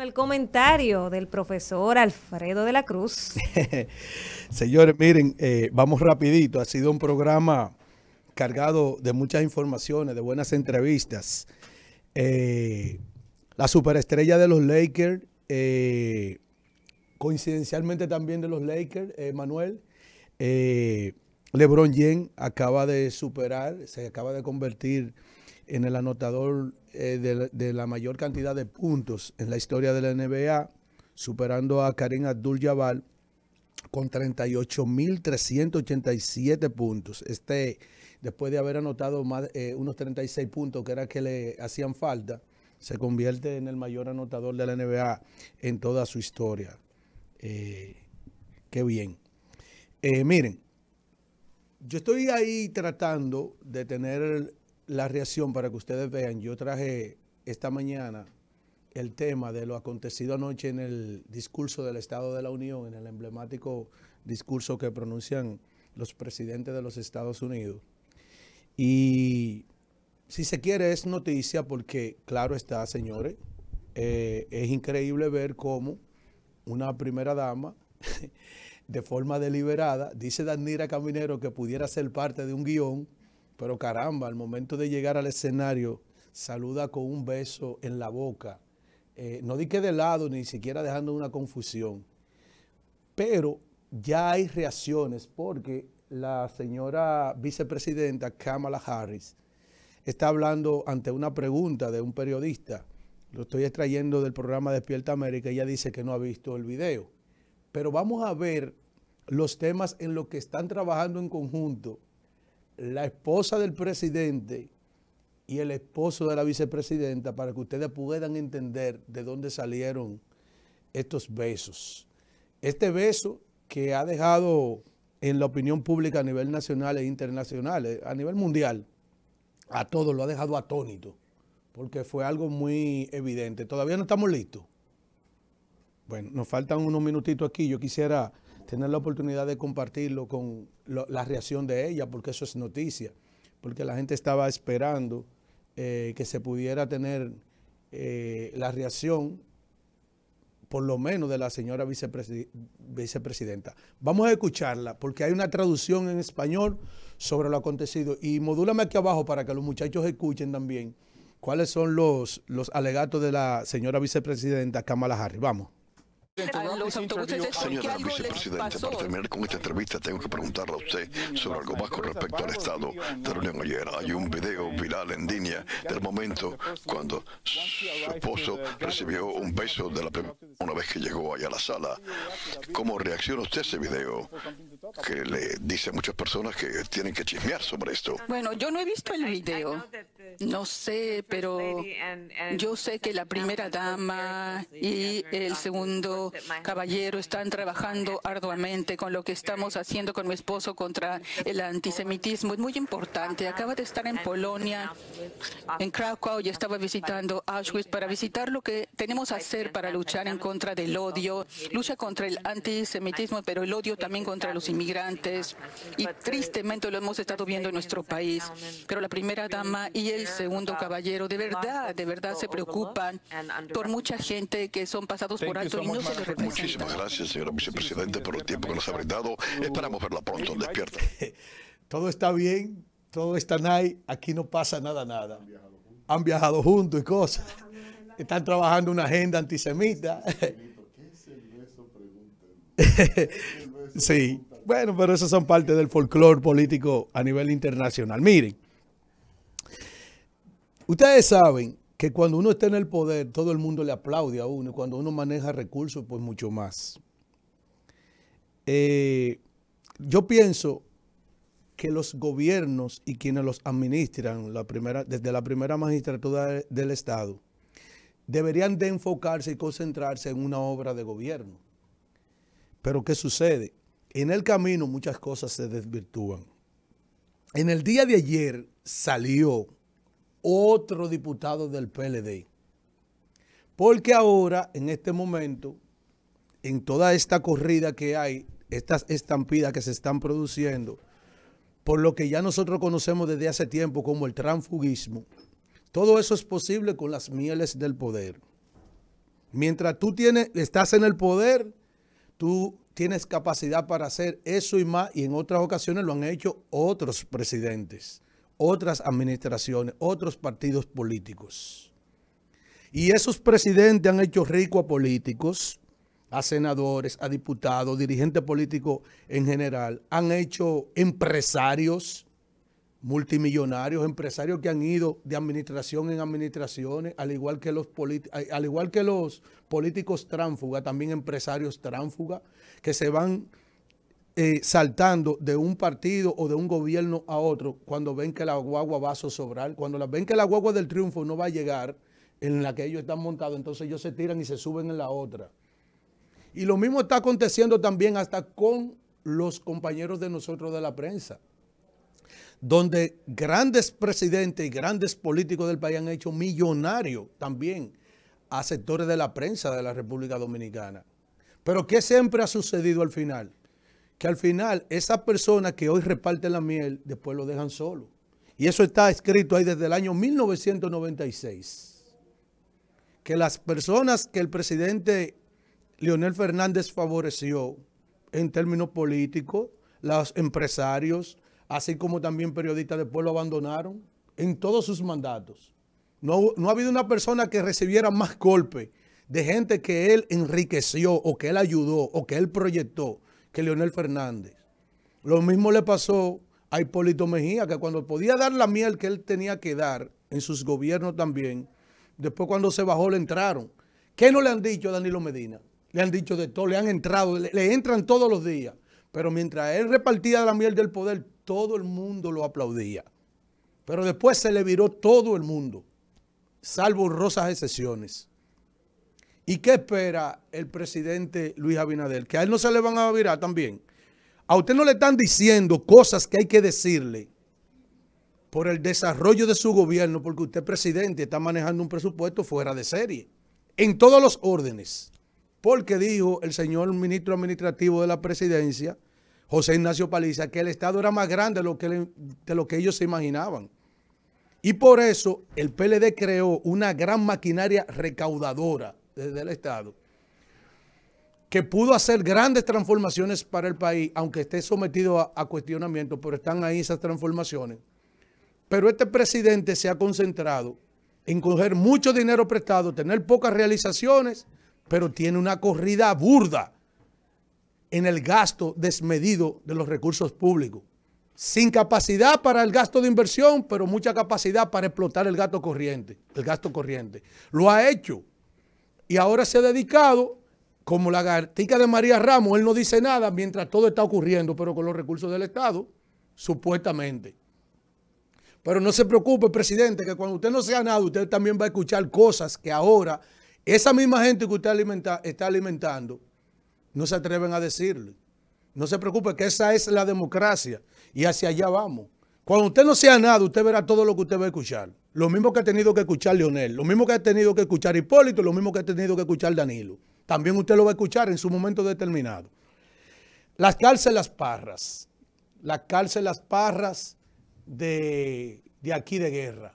el comentario del profesor Alfredo de la Cruz. Señores, miren, eh, vamos rapidito. Ha sido un programa cargado de muchas informaciones, de buenas entrevistas. Eh, la superestrella de los Lakers, eh, coincidencialmente también de los Lakers, Manuel. LeBron James acaba de superar, se acaba de convertir en el anotador eh, de, la mayor cantidad de puntos en la historia de la NBA, superando a Karim Abdul-Jabbar con 38.387 puntos. Este, después de haber anotado eh, unos 36 puntos que era que le hacían falta, se convierte en el mayor anotador de la NBA en toda su historia. Eh, qué bien. miren, yo estoy ahí tratando de tener la reacción para que ustedes vean. Yo traje esta mañana el tema de lo acontecido anoche en el discurso del Estado de la Unión, en el emblemático discurso que pronuncian los presidentes de los Estados Unidos. Y si se quiere es noticia porque, claro está, señores, eh, es increíble ver cómo una primera dama, de forma deliberada, dice Danira Caminero que pudiera ser parte de un guión pero caramba, al momento de llegar al escenario, saluda con un beso en la boca. Eh, no di que de lado, ni siquiera dejando una confusión. Pero ya hay reacciones porque la señora vicepresidenta Kamala Harris está hablando ante una pregunta de un periodista. Lo estoy extrayendo del programa Despierta América. Ella dice que no ha visto el video. Pero vamos a ver los temas en los que están trabajando en conjunto la esposa del presidente y el esposo de la vicepresidenta para que ustedes puedan entender de dónde salieron estos besos. Este beso que ha dejado en la opinión pública a nivel nacional e internacional, eh, a nivel mundial, a todos lo ha dejado atónito, porque fue algo muy evidente. Todavía no estamos listos. Bueno, nos faltan unos minutitos aquí. Yo quisiera tener la oportunidad de compartirlo con la reacción de ella, porque eso es noticia, porque la gente estaba esperando eh, que se pudiera tener eh, la reacción, por lo menos de la señora vicepresidenta. Vamos a escucharla, porque hay una traducción en español sobre lo acontecido. Y modúlame aquí abajo para que los muchachos escuchen también cuáles son los, los alegatos de la señora vicepresidenta Kamala Harris. Vamos. Señora vicepresidenta, para terminar con esta entrevista tengo que preguntarle a usted sobre algo más con respecto al Estado de reunión ayer. Hay un video viral en línea del momento cuando su esposo recibió un beso de la una vez que llegó allá a la sala. ¿Cómo reacciona usted a ese video? Que le dice a muchas personas que tienen que chismear sobre esto. Bueno, yo no he visto el video. No sé, pero yo sé que la primera dama y el segundo este caballero, están trabajando arduamente con lo que estamos haciendo con mi esposo contra el antisemitismo. Es muy importante. Acaba de estar en Polonia, en Krakow, y estaba visitando Auschwitz para visitar lo que tenemos que hacer para luchar en contra del odio, lucha contra el antisemitismo, pero el odio también contra los inmigrantes. Y tristemente lo hemos estado viendo en nuestro país. Pero la primera dama y el segundo caballero de verdad, de verdad se preocupan por mucha gente que son pasados por alto y Muchísimas gracias, señora vicepresidenta por el tiempo que nos ha brindado. Esperamos verla pronto, despierta. Todo está bien, todo está nice, aquí no pasa nada, nada. Han viajado juntos y cosas. Están trabajando una agenda antisemita. Sí, bueno, pero esas son parte del folclore político a nivel internacional. Miren, ustedes saben que cuando uno está en el poder, todo el mundo le aplaude a uno, y cuando uno maneja recursos, pues mucho más. Eh, yo pienso que los gobiernos y quienes los administran la primera, desde la primera magistratura del Estado deberían de enfocarse y concentrarse en una obra de gobierno. Pero ¿qué sucede? En el camino muchas cosas se desvirtúan. En el día de ayer salió otro diputado del PLD. Porque ahora, en este momento, en toda esta corrida que hay, estas estampidas que se están produciendo, por lo que ya nosotros conocemos desde hace tiempo como el transfugismo, todo eso es posible con las mieles del poder. Mientras tú tienes, estás en el poder, tú tienes capacidad para hacer eso y más, y en otras ocasiones lo han hecho otros presidentes otras administraciones, otros partidos políticos. Y esos presidentes han hecho rico a políticos, a senadores, a diputados, dirigentes políticos en general. Han hecho empresarios, multimillonarios, empresarios que han ido de administración en administraciones, al igual que los, al igual que los políticos tránfuga, también empresarios tránfuga, que se van eh, saltando de un partido o de un gobierno a otro cuando ven que la guagua va a zozobrar, cuando ven que la guagua del triunfo no va a llegar en la que ellos están montados, entonces ellos se tiran y se suben en la otra. Y lo mismo está aconteciendo también hasta con los compañeros de nosotros de la prensa, donde grandes presidentes y grandes políticos del país han hecho millonario también a sectores de la prensa de la República Dominicana. Pero ¿qué siempre ha sucedido al final? que al final esa persona que hoy reparte la miel, después lo dejan solo. Y eso está escrito ahí desde el año 1996. Que las personas que el presidente Leonel Fernández favoreció en términos políticos, los empresarios, así como también periodistas después lo abandonaron en todos sus mandatos. No, no ha habido una persona que recibiera más golpe de gente que él enriqueció o que él ayudó o que él proyectó que Leonel Fernández. Lo mismo le pasó a Hipólito Mejía, que cuando podía dar la miel que él tenía que dar en sus gobiernos también, después cuando se bajó le entraron. ¿Qué no le han dicho a Danilo Medina? Le han dicho de todo, le han entrado, le, entran todos los días. Pero mientras él repartía la miel del poder, todo el mundo lo aplaudía. Pero después se le viró todo el mundo, salvo rosas excepciones. ¿Y qué espera el presidente Luis Abinader? Que a él no se le van a virar también. A usted no le están diciendo cosas que hay que decirle por el desarrollo de su gobierno, porque usted, presidente, está manejando un presupuesto fuera de serie, en todos los órdenes. Porque dijo el señor ministro administrativo de la presidencia, José Ignacio Paliza, que el Estado era más grande de lo que, de lo que ellos se imaginaban. Y por eso el PLD creó una gran maquinaria recaudadora ...del el Estado, que pudo hacer grandes transformaciones para el país, aunque esté sometido a, cuestionamiento, pero están ahí esas transformaciones. Pero este presidente se ha concentrado en coger mucho dinero prestado, tener pocas realizaciones, pero tiene una corrida burda en el gasto desmedido de los recursos públicos. Sin capacidad para el gasto de inversión, pero mucha capacidad para explotar el gasto corriente, el gasto corriente. Lo ha hecho y ahora se ha dedicado, como la gartica de María Ramos, él no dice nada mientras todo está ocurriendo, pero con los recursos del Estado, supuestamente. Pero no se preocupe, presidente, que cuando usted no sea nada, usted también va a escuchar cosas que ahora esa misma gente que usted está alimentando no se atreven a decirle. No se preocupe, que esa es la democracia y hacia allá vamos. Cuando usted no sea nada, usted verá todo lo que usted va a escuchar. Lo mismo que ha tenido que escuchar Leonel, lo mismo que ha tenido que escuchar Hipólito, lo mismo que ha tenido que escuchar Danilo. También usted lo va a escuchar en su momento determinado. Las cárceles parras, las cárceles parras de, de aquí de guerra,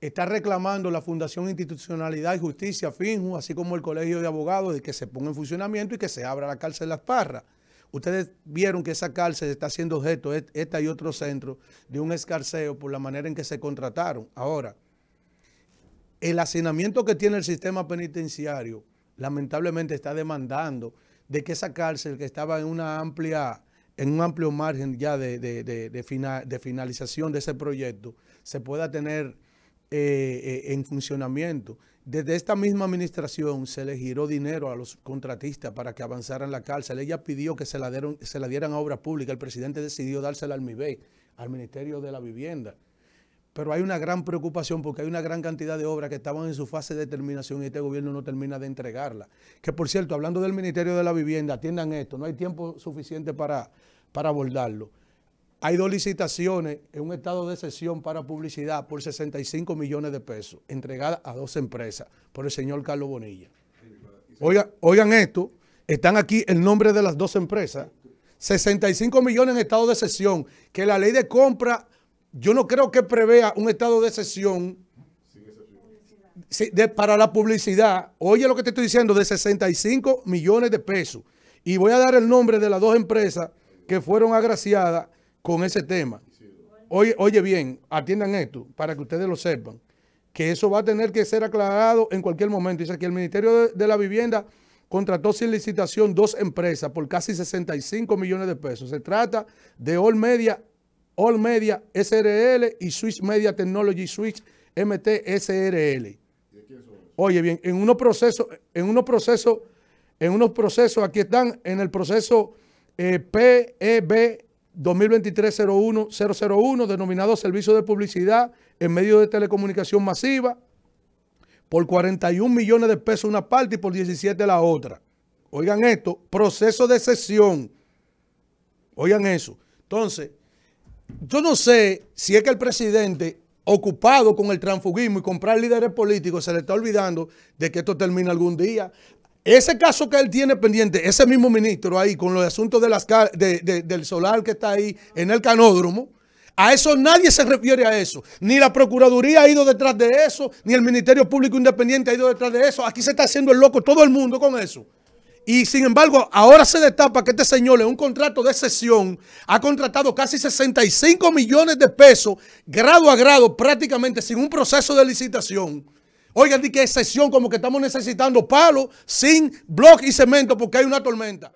está reclamando la Fundación Institucionalidad y Justicia, FINJU, así como el Colegio de Abogados, de que se ponga en funcionamiento y que se abra la cárcel las parras. Ustedes vieron que esa cárcel está siendo objeto, esta y otro centro, de un escarceo por la manera en que se contrataron. Ahora, el hacinamiento que tiene el sistema penitenciario, lamentablemente está demandando de que esa cárcel que estaba en una amplia en un amplio margen ya de, de finalización de ese proyecto, se pueda tener eh, eh, en funcionamiento. Desde esta misma administración se le giró dinero a los contratistas para que avanzaran la cárcel. Ella pidió que se la, dieran a obra pública. El presidente decidió dársela al MIBEI, al Ministerio de la Vivienda. Pero hay una gran preocupación porque hay una gran cantidad de obras que estaban en su fase de terminación y este gobierno no termina de entregarla. Que por cierto, hablando del Ministerio de la Vivienda, atiendan esto, no hay tiempo suficiente para, para abordarlo. Hay dos licitaciones en un estado de sesión para publicidad por 65 millones de pesos, entregadas a dos empresas por el señor Carlos Bonilla. Oigan, esto, están aquí el nombre de las dos empresas. 65 millones en estado de sesión, que la ley de compra, yo no creo que prevea un estado de sesión para la publicidad, oye lo que te estoy diciendo, de 65 millones de pesos. Y voy a dar el nombre de las dos empresas que fueron agraciadas con ese tema. Oye, oye bien, atiendan esto para que ustedes lo sepan, que eso va a tener que ser aclarado en cualquier momento. Dice que el Ministerio de, la Vivienda contrató sin licitación dos empresas por casi 65 millones de pesos. Se trata de All Media, All Media SRL y Swiss Media Technology Switch MT SRL. Oye bien, en unos procesos, en unos procesos, en unos procesos, aquí están, en el proceso eh, PEB 2023-001 denominado Servicio de Publicidad en medio de telecomunicación masiva por 41 millones de pesos una parte y por 17 la otra. Oigan esto, proceso de cesión. Oigan eso. Entonces, yo no sé si es que el presidente, ocupado con el transfugismo y comprar líderes políticos, se le está olvidando de que esto termina algún día. Ese caso que él tiene pendiente, ese mismo ministro ahí, con los asuntos del solar que está ahí en el canódromo, a eso nadie se refiere a eso. Ni la Procuraduría ha ido detrás de eso, ni el Ministerio Público Independiente ha ido detrás de eso. Aquí se está haciendo el loco todo el mundo con eso. Y sin embargo, ahora se destapa que este señor en un contrato de cesión ha contratado casi 65 millones de pesos, grado a grado, prácticamente sin un proceso de licitación Oigan, di que excepción, como que estamos necesitando palos sin bloque y cemento porque hay una tormenta.